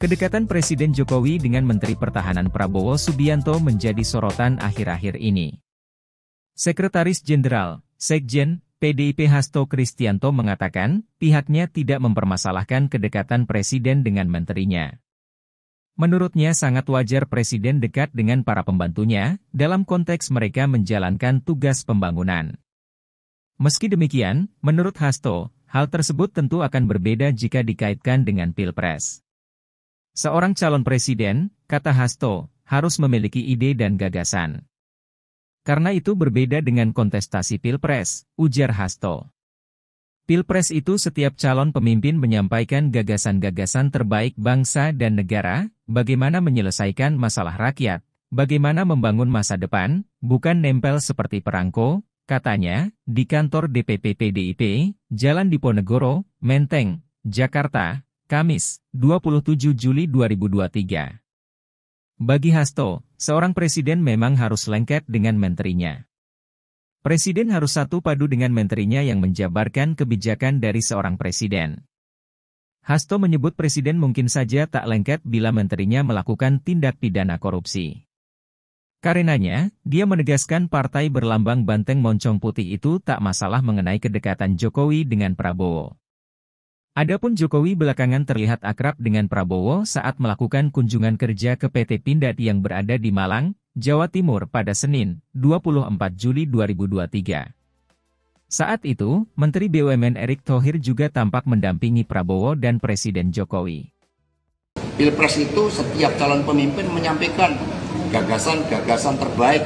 Kedekatan Presiden Jokowi dengan Menteri Pertahanan Prabowo Subianto menjadi sorotan akhir-akhir ini. Sekretaris Jenderal, Sekjen, PDIP Hasto Kristianto mengatakan, pihaknya tidak mempermasalahkan kedekatan Presiden dengan menterinya. Menurutnya sangat wajar Presiden dekat dengan para pembantunya, dalam konteks mereka menjalankan tugas pembangunan. Meski demikian, menurut Hasto, hal tersebut tentu akan berbeda jika dikaitkan dengan Pilpres. Seorang calon presiden, kata Hasto, harus memiliki ide dan gagasan. Karena itu berbeda dengan kontestasi Pilpres, ujar Hasto. Pilpres itu setiap calon pemimpin menyampaikan gagasan-gagasan terbaik bangsa dan negara, bagaimana menyelesaikan masalah rakyat, bagaimana membangun masa depan, bukan nempel seperti perangko, katanya, di kantor DPP PDIP, Jalan Diponegoro, Menteng, Jakarta, Kamis, 27 Juli 2023. Bagi Hasto, seorang presiden memang harus lengket dengan menterinya. Presiden harus satu padu dengan menterinya yang menjabarkan kebijakan dari seorang presiden. Hasto menyebut presiden mungkin saja tak lengket bila menterinya melakukan tindak pidana korupsi. Karenanya, dia menegaskan partai berlambang banteng moncong putih itu tak masalah mengenai kedekatan Jokowi dengan Prabowo. Adapun Jokowi belakangan terlihat akrab dengan Prabowo saat melakukan kunjungan kerja ke PT Pindad yang berada di Malang, Jawa Timur pada Senin, 24 Juli 2023. Saat itu, Menteri BUMN Erick Thohir juga tampak mendampingi Prabowo dan Presiden Jokowi. Pilpres itu setiap calon pemimpin menyampaikan gagasan-gagasan terbaik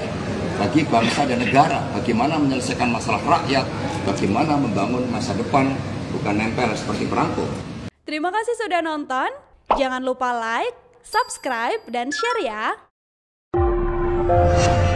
bagi bangsa dan negara, bagaimana menyelesaikan masalah rakyat, bagaimana membangun masa depan bukan nempel seperti perangko. Terima kasih sudah nonton. Jangan lupa like, subscribe, dan share ya.